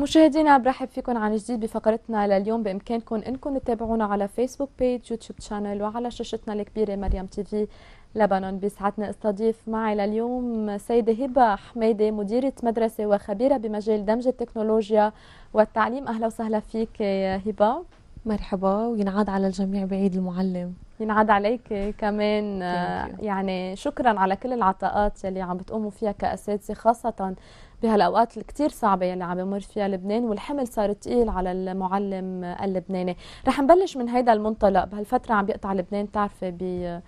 مشاهدينا برحب فيكم عن جديد بفقرتنا لليوم بامكانكم انكم تتابعونا على فيسبوك بيج يوتيوب شانل وعلى شاشتنا الكبيره مريم تي في لبنان بيسعدنا استضيف معي لليوم سيدة هبة حميدة مديرة مدرسة وخبيرة بمجال دمج التكنولوجيا والتعليم أهلا وسهلا فيك يا هبة مرحبا وينعاد على الجميع بعيد المعلم ينعاد عليك كمان آه، يعني شكرا على كل العطاءات يلي عم بتقوموا فيها كاساتذه خاصه بهالاوقات الكتير صعبه يلي عم بمر فيها لبنان والحمل صار ثقيل على المعلم اللبناني رح نبلش من هيدا المنطلق بهالفتره عم بيقطع لبنان بتعرفي ب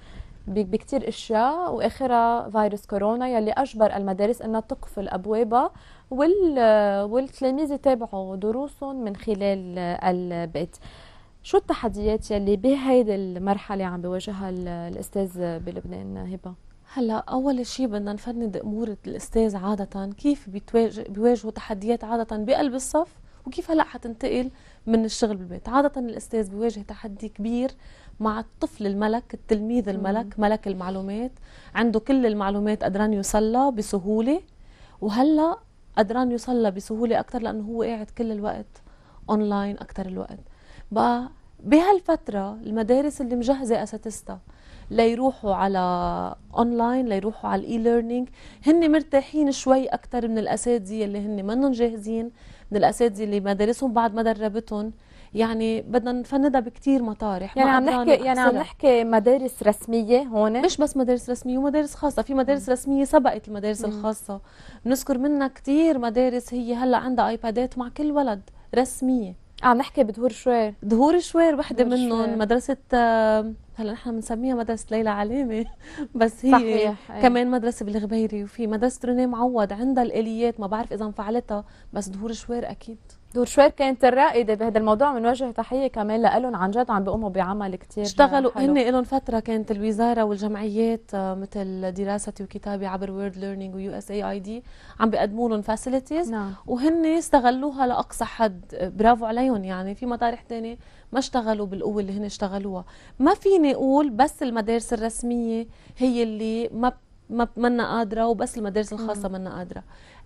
بكتير اشياء واخرها فيروس كورونا يلي اجبر المدارس انها تقفل ابوابها وال والتلاميذ يتابعوا دروسهم من خلال البيت شو التحديات يلي بهيدي المرحله عم بيواجهها الاستاذ بلبنان هبه هلا اول شيء بدنا نفند امور الاستاذ عاده كيف بيتواجه بيواجهوا تحديات عاده بقلب الصف وكيف هلا حتنتقل من الشغل بالبيت عاده الاستاذ بيواجه تحدي كبير مع الطفل الملك التلميذ الملك ملك المعلومات عنده كل المعلومات قدران يوصلها بسهوله وهلا قدران يصلى بسهوله اكثر لانه هو قاعد كل الوقت اونلاين اكثر الوقت بقى بهالفتره المدارس اللي مجهزه اساتذتها ليروحوا على اونلاين ليروحوا على الاي ليرنينج هن مرتاحين شوي اكثر من الاساتذه اللي هن منهم جاهزين من الاساتذه اللي مدارسهم بعد ما دربتهم يعني بدنا نفندها بكثير مطارح يعني عم نحكي يعني عم نحكي مدارس رسميه هون مش بس مدارس رسميه ومدارس خاصه في مدارس م. رسميه سبقت المدارس م. الخاصه بنذكر منها كثير مدارس هي هلا عندها ايبادات مع كل ولد رسميه عم نحكي بدهور شوير دهور شوير وحده منهم مدرسه هلا نحن بنسميها مدرسه ليلى علامه بس هي صحيح. كمان مدرسه بالغبيري وفي مدرسه رنين معوض عندها الاليات ما بعرف اذا انفعلتها بس دهور شوير اكيد دور شوير كانت الرائدة بهذا الموضوع بنوجه تحية كمان لهم عن جد عم بيقوموا بعمل كثير اشتغلوا هن لهم فترة كانت الوزارة والجمعيات آه، مثل دراستي وكتابي عبر وورد ليرنينج ويو اس اي اي دي عم بيقدموا لهم فاسيلتيز نعم. وهن استغلوها لأقصى حد برافو عليهم يعني في مطارح ثانيه ما اشتغلوا بالقوة اللي هن اشتغلوها ما فيني أقول بس المدارس الرسمية هي اللي ما ما منا قادرة وبس المدارس الخاصة منا قادرة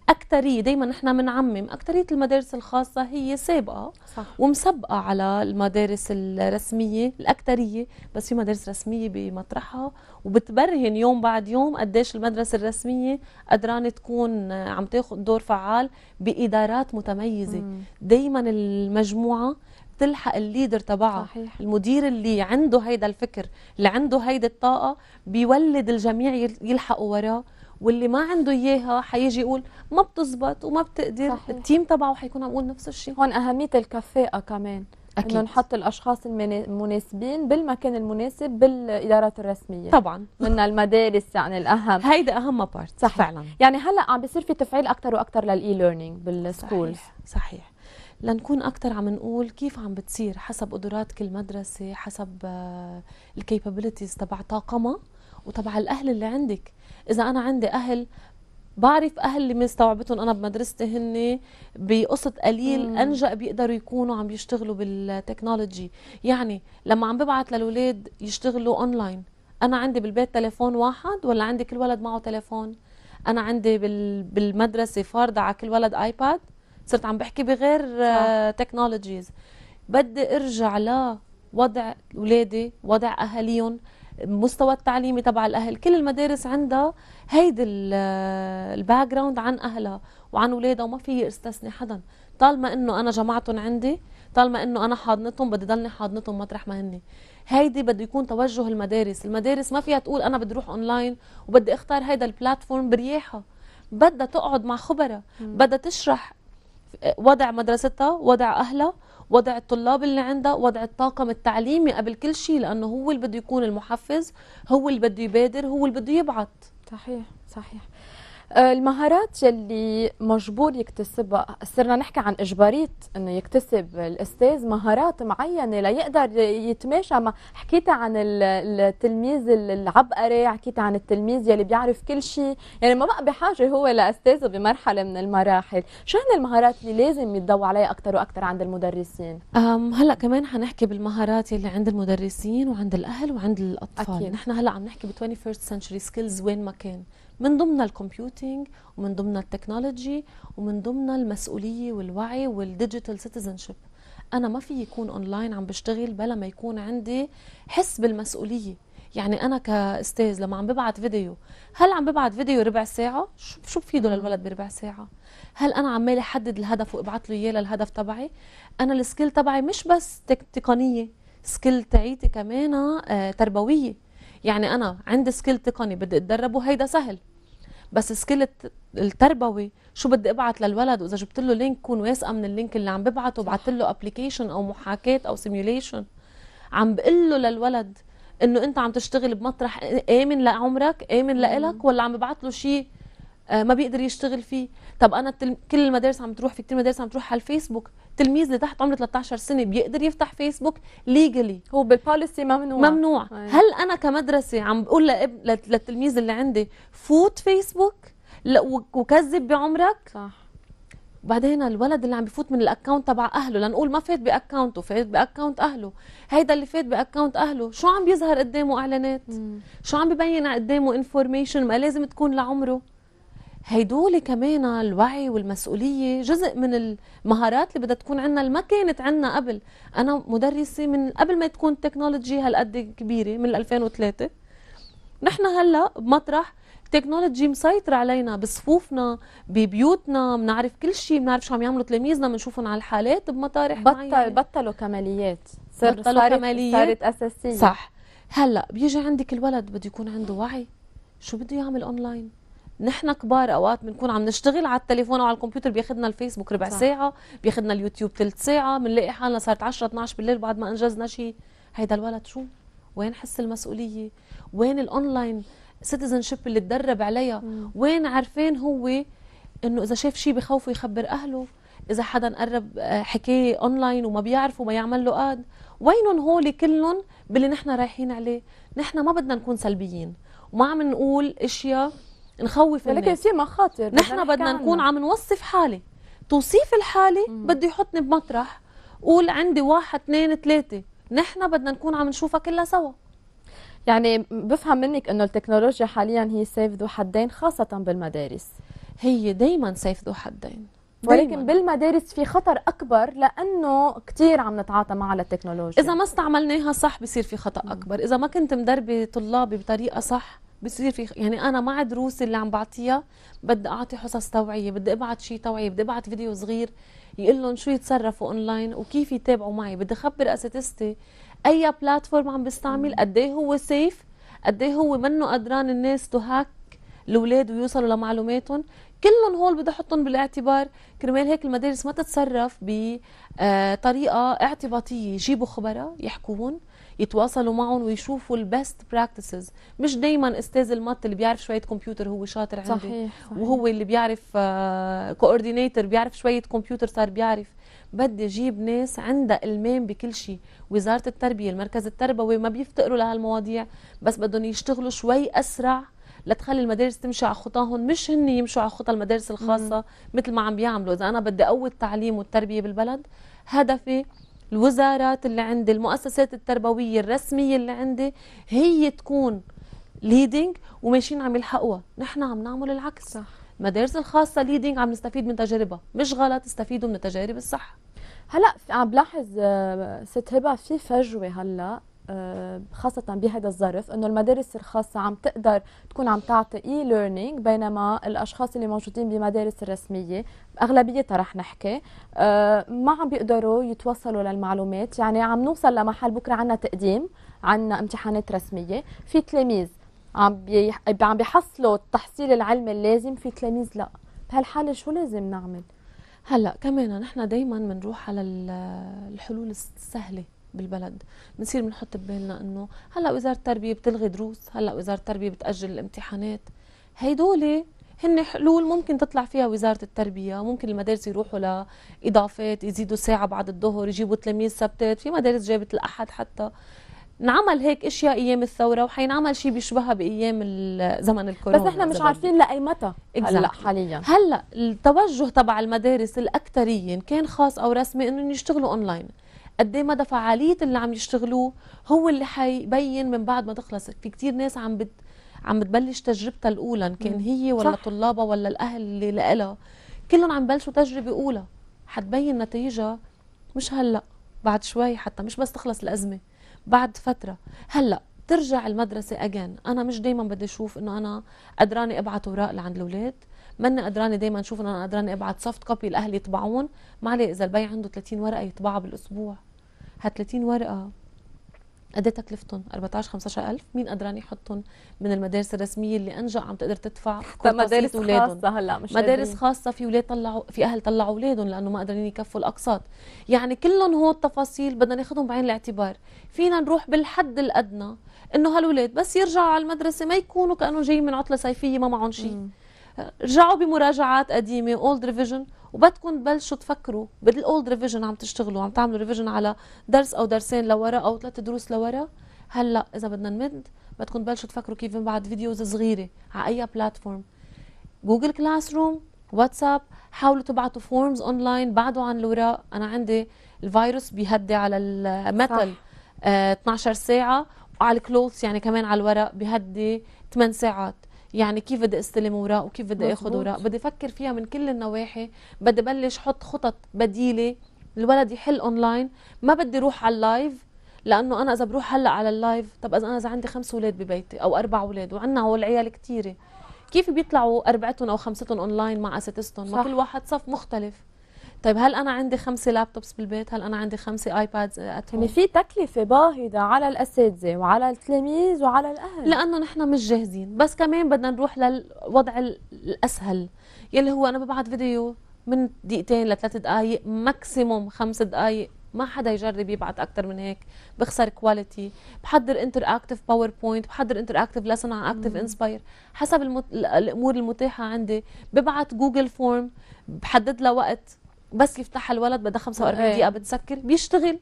اكثريه دائما نحن بنعمم اكثريه المدارس الخاصه هي سابقه صح. ومسبقه على المدارس الرسميه الاكثريه بس في مدارس رسميه بمطرحها وبتبرهن يوم بعد يوم قديش المدرسه الرسميه قدرانه تكون عم تاخذ دور فعال بادارات متميزه دائما المجموعه بتلحق الليدر تبعها صحيح. المدير اللي عنده هيدا الفكر اللي عنده هيدا الطاقه بيولد الجميع يلحقوا وراه واللي ما عنده اياها حيجي يقول ما بتزبط وما بتقدر صحيح. التيم تبعه حيكون عم يقول نفس الشيء هون اهميه الكفاءه كمان أكيد. انه نحط الاشخاص المناسبين بالمكان المناسب بالادارات الرسميه طبعا من المدارس يعني الاهم هيدا اهم بارت صحيح. فعلا يعني هلا عم بيصير في تفعيل اكثر واكثر للاي ليرنينج بالسكولز صحيح, صحيح. لنكون اكثر عم نقول كيف عم بتصير حسب قدرات كل مدرسه حسب آه، الكيبابيلتيز تبع طاقمها وتبع الاهل اللي عندك اذا انا عندي اهل بعرف اهل اللي مستوعبتهم انا بمدرستي هن بقسط قليل مم. انجا بيقدروا يكونوا عم يشتغلوا بالتكنولوجي يعني لما عم ببعث للاولاد يشتغلوا اونلاين انا عندي بالبيت تليفون واحد ولا عندي كل ولد معه تليفون انا عندي بالمدرسه فارضه على كل ولد ايباد صرت عم بحكي بغير تكنولوجيز آه، آه. بدي ارجع لوضع اولادي وضع اهاليهم مستوى التعليمي تبع الاهل كل المدارس عندها هيدي الباك آه، جراوند عن اهلها وعن اولادها وما في استثني حدا طالما انه انا جمعتهم عندي طالما انه انا حاضنتهم بدي ضلني حاضنتهم مطرح ما هني هيدي بده يكون توجه المدارس المدارس ما فيها تقول انا بدي اروح اونلاين وبدي اختار هيدا البلاتفورم برياحه بدها تقعد مع خبرة بدها تشرح وضع مدرستها وضع أهلها وضع الطلاب اللي عندها وضع الطاقم التعليمي قبل كل شيء لأنه هو اللي بده يكون المحفز هو اللي بده يبادر هو اللي بده يبعث صحيح صحيح آه، المهارات اللي مجبور يكتسبها صرنا نحكي عن إجبارية أنه يكتسب الأستاذ مهارات معينة ليقدر يتماشى مع حكيت عن التلميذ العبقري حكيت عن التلميذ يلي بيعرف كل شيء يعني ما بقى بحاجة هو لأستاذه بمرحلة من المراحل شو هن المهارات اللي لازم يتضوا عليها أكثر وأكثر عند المدرسين هلا كمان حنحكي بالمهارات اللي عند المدرسين وعند الأهل وعند الأطفال أكيد. نحن هلا عم نحكي ب 21st century skills وين ما كان من ضمن الكمبيوتينج ومن ضمن التكنولوجي ومن ضمن المسؤوليه والوعي والديجيتال سيتيزنشيب انا ما في يكون اونلاين عم بشتغل بلا ما يكون عندي حس بالمسؤوليه يعني انا كاستاذ لما عم ببعت فيديو هل عم ببعت فيديو ربع ساعه شو بفيده للولد بربع ساعه هل انا عمالي احدد الهدف وابعت له اياه للهدف تبعي انا السكيل تبعي مش بس تقنيه سكيل تاعيتي كمان آه، تربويه يعني انا عندي سكيل تقني بدي اتدربه هيدا سهل بس سكيل التربوي شو بدي ابعت للولد واذا جبت له لينك كون واثقه من اللينك اللي عم ببعته بعت له ابلكيشن او محاكاه او سيميوليشن عم بقول له للولد انه انت عم تشتغل بمطرح امن لعمرك امن لإلك ولا عم ببعت له شيء آه، ما بيقدر يشتغل فيه طب انا التل... كل المدارس عم تروح في كثير مدارس عم تروح على الفيسبوك تلميذ اللي تحت عمره 13 سنه بيقدر يفتح فيسبوك ليجلي هو بالبوليسي ممنوع ممنوع أيه. هل انا كمدرسه عم بقول لأب... للتلميذ اللي عندي فوت فيسبوك لا وكذب بعمرك صح بعدين الولد اللي عم بفوت من الاكونت تبع اهله لنقول ما فات باكونته فات باكونت اهله هيدا اللي فات باكونت اهله شو عم بيظهر قدامه اعلانات مم. شو عم ببين قدامه انفورميشن ما لازم تكون لعمره هيدول كمان الوعي والمسؤولية جزء من المهارات اللي بدها تكون عندنا اللي ما كانت عندنا قبل أنا مدرسة من قبل ما تكون التكنولوجي هالقد كبيرة من 2003 نحن هلأ بمطرح التكنولوجي مسيطرة علينا بصفوفنا ببيوتنا بنعرف كل شيء بنعرف شو عم يعملوا تلاميذنا بنشوفهم على الحالات بمطارح بطل معينة. بطلوا كماليات بطلوا صارت كماليات صارت أساسية صح هلا بيجي عندك الولد بده يكون عنده وعي شو بده يعمل اونلاين نحن كبار اوقات بنكون عم نشتغل على التليفون او على الكمبيوتر بياخذنا الفيسبوك ربع صح. ساعه بياخذنا اليوتيوب ثلث ساعه بنلاقي حالنا صارت 10 12 بالليل بعد ما انجزنا شيء هيدا الولد شو وين حس المسؤوليه وين الاونلاين سيتيزن شيب اللي تدرب عليها مم. وين عارفين هو انه اذا شاف شيء بخوفه يخبر اهله اذا حدا قرب آه، حكايه اونلاين وما بيعرفوا ما يعمل له اد وينهم هول كلهم باللي نحن رايحين عليه نحن ما بدنا نكون سلبيين وما عم نقول اشياء نخوف الناس ولكن في مخاطر نحن بدنا نكون عم نوصف حالي توصيف الحالة بده يحطني بمطرح قول عندي واحد اثنين ثلاثة نحن بدنا نكون عم نشوفها كلها سوا يعني بفهم منك انه التكنولوجيا حاليا هي سيف ذو حدين خاصة بالمدارس هي دايما سيف ذو حدين ولكن دايماً. بالمدارس في خطر اكبر لانه كثير عم نتعاطى مع التكنولوجيا اذا ما استعملناها صح بصير في خطا اكبر اذا ما كنت مدربه طلابي بطريقه صح بصير في يعني انا مع دروسي اللي عم بعطيها بدي اعطي حصص توعيه بدي ابعت شيء توعيه بدي ابعت فيديو صغير يقول لهم شو يتصرفوا اونلاين وكيف يتابعوا معي بدي اخبر اساتذتي اي بلاتفورم عم بستعمل قد ايه هو سيف قد ايه هو منه قدران الناس تهاك الاولاد ويوصلوا لمعلوماتهم كلهم هول بدي احطهم بالاعتبار كرمال هيك المدارس ما تتصرف بطريقه آه، اعتباطيه يجيبوا خبراء يحكون يتواصلوا معهم ويشوفوا البيست براكتسز مش دايما استاذ المط اللي بيعرف شويه كمبيوتر هو شاطر عنده صحيح صحيح. وهو اللي بيعرف كوردينيتر آه، بيعرف شويه كمبيوتر صار بيعرف بدي اجيب ناس عندها المام بكل شيء وزاره التربيه المركز التربوي ما بيفتقروا لهالمواضيع بس بدهم يشتغلوا شوي اسرع لتخلي المدارس تمشي على خطاهم مش هن يمشوا على خطى المدارس الخاصه مثل ما عم بيعملوا اذا انا بدي اقوي التعليم والتربيه بالبلد هدفي الوزارات اللي عندي المؤسسات التربوية الرسمية اللي عندي هي تكون ليدنج وماشيين عم يلحقوها نحن عم نعمل العكس صح. المدارس الخاصة ليدنج عم نستفيد من تجاربها مش غلط استفيدوا من التجارب الصح هلا عم بلاحظ آه، ست هبه في فجوه هلا آه، خاصة بهذا الظرف انه المدارس الخاصة عم تقدر تكون عم تعطي اي ليرنينج بينما الاشخاص اللي موجودين بمدارس الرسمية اغلبيتها رح نحكي آه، ما عم بيقدروا يتوصلوا للمعلومات يعني عم نوصل لمحل بكره عنا تقديم عنا امتحانات رسمية في تلاميذ عم عم بيحصلوا التحصيل العلمي اللازم في تلاميذ لا بهالحالة شو لازم نعمل؟ هلا كمان نحن دائما بنروح على الحلول السهله بالبلد بنصير بنحط ببالنا انه هلا وزاره التربيه بتلغي دروس هلا وزاره التربيه بتاجل الامتحانات هيدول هن حلول ممكن تطلع فيها وزاره التربيه ممكن المدارس يروحوا لاضافات يزيدوا ساعه بعد الظهر يجيبوا تلاميذ سبتات في مدارس جابت الاحد حتى نعمل هيك اشياء ايام الثوره وحينعمل شيء بيشبهها بايام زمن الكورونا بس نحن مش عارفين لاي متى هلا حاليا هلا التوجه تبع المدارس الاكثريه كان خاص او رسمي انه يشتغلوا اونلاين قد ايه مدى فعاليه اللي عم يشتغلوه هو اللي حيبين من بعد ما تخلص في كثير ناس عم بت عم بتبلش تجربتها الاولى ان كان هي ولا طلابها ولا الاهل اللي لقلها كلهم عم بلشوا تجربه اولى حتبين نتيجه مش هلا بعد شوي حتى مش بس تخلص الازمه بعد فتره هلا ترجع المدرسة أجان أنا مش دايما بدي أشوف إنه أنا قدرانة أبعت أوراق لعند الأولاد ماني قدرانة دايما أشوف إنه أنا قدرانة أبعت سوفت كوبي الأهل يطبعون ما عليه إذا البي عنده 30 ورقة يطبعها بالأسبوع هال 30 ورقه قد ايه تكلفتهم 14 15000 مين قدران يحطهم من المدارس الرسميه اللي انجا عم تقدر تدفع مدارس خاصه هلا مش مدارس خاصه في اولاد طلعوا في اهل طلعوا اولادهم لانه ما قادرين يكفوا الاقساط يعني كلهم هو التفاصيل بدنا ناخذهم بعين الاعتبار فينا نروح بالحد الادنى انه هالولاد بس يرجعوا على المدرسه ما يكونوا كانه جايين من عطله صيفيه ما معهم شيء رجعوا بمراجعات قديمه اولد ريفيجن وبدكم تبلشوا تفكروا بالاولد ريفيجن عم تشتغلوا عم تعملوا ريفيجن على درس او درسين لورا او ثلاث دروس لورا هلا اذا بدنا نمد بدكم تبلشوا تفكروا كيف بعد فيديوز صغيره على اي بلاتفورم جوجل كلاس روم واتساب حاولوا تبعتوا فورمز اونلاين بعدوا عن الوراق انا عندي الفيروس بيهدي على المثل آه 12 ساعه وعلى الكلوث يعني كمان على الورق بيهدي 8 ساعات يعني كيف بدي استلم اوراق وكيف بدي اخذ اوراق بدي افكر فيها من كل النواحي بدي بلش حط خطط بديله الولد يحل اونلاين ما بدي روح على اللايف لانه انا اذا بروح هلا على اللايف طب اذا انا اذا عندي خمس اولاد ببيتي او اربع اولاد وعندنا هول العيال كثيره كيف بيطلعوا اربعتهم او خمستهم اونلاين مع اساتذتهم ما كل واحد صف مختلف طيب هل انا عندي خمسه لابتوبس بالبيت هل انا عندي خمسه ايبادز يعني في تكلفه باهظه على الاساتذه وعلى التلاميذ وعلى الاهل لانه نحن مش جاهزين بس كمان بدنا نروح للوضع الاسهل يلي هو انا ببعث فيديو من دقيقتين لثلاث دقائق ماكسيموم خمس دقائق ما حدا يجرب يبعت اكثر من هيك بخسر كواليتي بحضر انتر اكتف باوربوينت بحضر انتر اكتف لسن عن اكتف انسباير حسب المت... الامور المتاحه عندي ببعت جوجل فورم بحدد لها وقت بس يفتحها الولد بدها 45 إيه. دقيقه بتسكر بيشتغل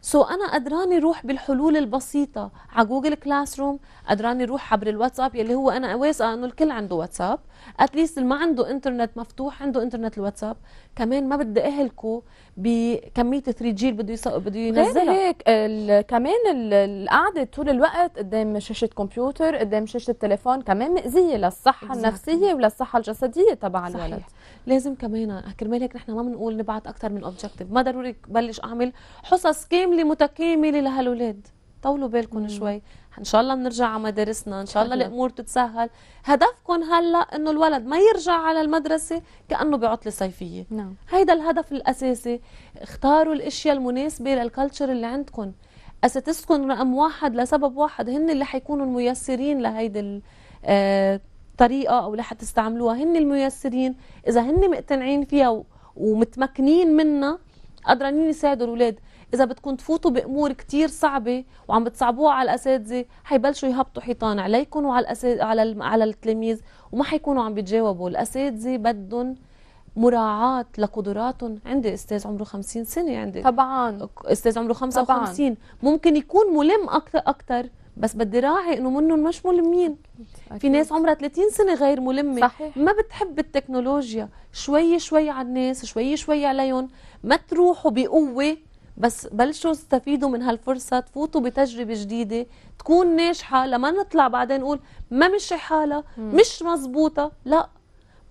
سو so انا قدراني روح بالحلول البسيطه على جوجل كلاس روم قدراني روح عبر الواتساب يلي هو انا واثقه انه الكل عنده واتساب اتليست اللي ما عنده انترنت مفتوح عنده انترنت الواتساب كمان ما بدي اهلكه بكميه 3 جي بده بده بده ينزلها هيك كمان القعده طول الوقت قدام شاشه كمبيوتر قدام شاشه تليفون كمان مأذيه للصحه النفسيه وللصحه الجسديه تبع الولد صحيح. لازم كمان كرمال هيك نحن ما بنقول نبعث اكثر من اوبجيكتيف ما ضروري بلش اعمل حصص كامله متكامله لهالولاد طولوا بالكم شوي ان شاء الله بنرجع على مدارسنا ان شاء الله الامور تتسهل هدفكم هلا انه الولد ما يرجع على المدرسه كانه بعطله صيفيه نعم هيدا الهدف الاساسي اختاروا الاشياء المناسبه للكلتشر اللي عندكم اساتذتكم رقم واحد لسبب واحد هن اللي حيكونوا الميسرين لهيدي الطريقه آه، او اللي حتستعملوها هن الميسرين اذا هن مقتنعين فيها ومتمكنين منها قدرانين يساعدوا الاولاد اذا بدكم تفوتوا بامور كثير صعبه وعم بتصعبوها على الاساتذه حيبلشوا يهبطوا حيطان عليكم وعلى الأساد... على على التلاميذ وما حيكونوا عم بيتجاوبوا الاساتذه بدهم مراعاة لقدراتهم عندي استاذ عمره 50 سنة عندي طبعا استاذ عمره 55 ممكن يكون ملم أكثر أكثر بس بدي راعي انه منهم مش ملمين أكيد. في ناس عمرها 30 سنه غير ملمه صحيح. ما بتحب التكنولوجيا شوي شوي على الناس شوي شوي عليهم ما تروحوا بقوه بس بلشوا استفيدوا من هالفرصة تفوتوا بتجربة جديدة تكون ناجحة لما نطلع بعدين نقول ما مشي حالها مش مزبوطة لا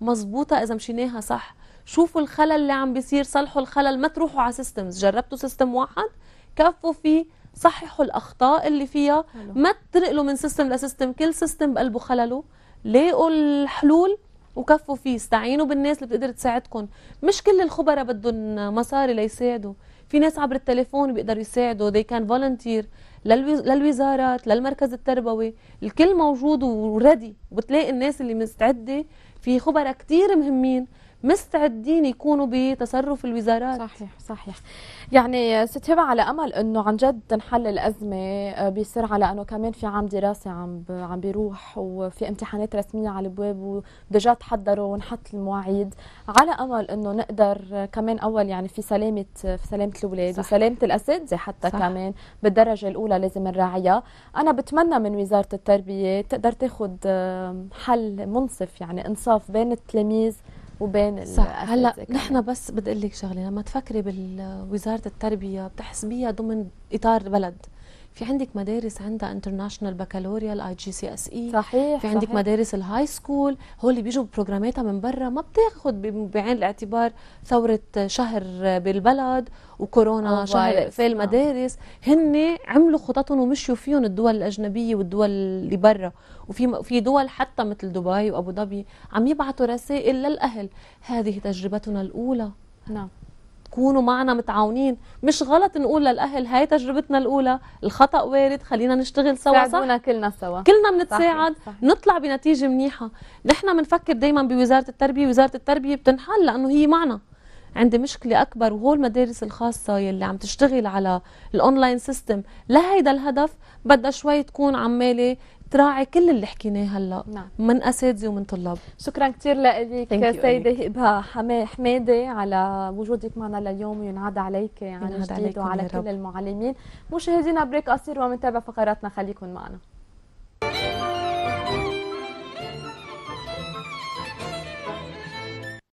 مزبوطة إذا مشيناها صح شوفوا الخلل اللي عم بيصير صلحوا الخلل ما تروحوا على سيستمز جربتوا سيستم واحد كفوا فيه صححوا الأخطاء اللي فيها ما تنقلوا من سيستم لسيستم كل سيستم بقلبه خلله لاقوا الحلول وكفوا فيه استعينوا بالناس اللي بتقدر تساعدكم مش كل الخبراء بدهم مصاري ليساعدوا في ناس عبر التليفون بيقدروا يساعدوا دي كان فولنتير للوزارات للمركز التربوي الكل موجود وردي وبتلاقي الناس اللي مستعده في خبراء كتير مهمين مستعدين يكونوا بتصرف الوزارات صحيح صحيح يعني ست هبه على امل انه عن جد تنحل الازمه بسرعه آه، لانه كمان في عام دراسي عم عم بيروح وفي امتحانات رسميه على الابواب ودجا تحضروا ونحط المواعيد على امل انه نقدر كمان اول يعني في سلامه في سلامه الاولاد وسلامه الاساتذه حتى صح. كمان بالدرجه الاولى لازم نراعيها انا بتمنى من وزاره التربيه تقدر تاخذ حل منصف يعني انصاف بين التلاميذ وبين صح هلا نحن بس بدي اقول لك شغله لما تفكري بوزاره التربيه بتحسبيها ضمن اطار بلد في عندك مدارس عندها انترناشونال بكالوريا الاي جي سي اس اي صحيح في عندك صحيح. مدارس الهاي سكول هول اللي بيجوا ببروجراماتها من برا ما بتاخذ بعين الاعتبار ثوره شهر بالبلد وكورونا شهر في آه. المدارس هن عملوا خططهم ومشوا فيهم الدول الاجنبيه والدول اللي برا وفي في دول حتى مثل دبي وابو ظبي عم يبعثوا رسائل للاهل هذه تجربتنا الاولى نعم كونوا معنا متعاونين مش غلط نقول للاهل هاي تجربتنا الاولى الخطا وارد خلينا نشتغل سوا صح كلنا سوا كلنا بنتساعد نطلع بنتيجه منيحه نحن بنفكر دائما بوزاره التربيه وزاره التربيه بتنحل لانه هي معنا عندي مشكلة أكبر وهو المدارس الخاصة يلي عم تشتغل على الأونلاين سيستم لهيدا الهدف بدها شوي تكون عمالة تراعي كل اللي حكيناه هلا نعم. من اساتذه ومن طلاب شكرا كثير لك سيده هبه حماده على وجودك معنا لليوم وينعاد عليك عن يعني جديد وعلى كل المعلمين مشاهدينا بريك قصير ومنتابع فقراتنا خليكم معنا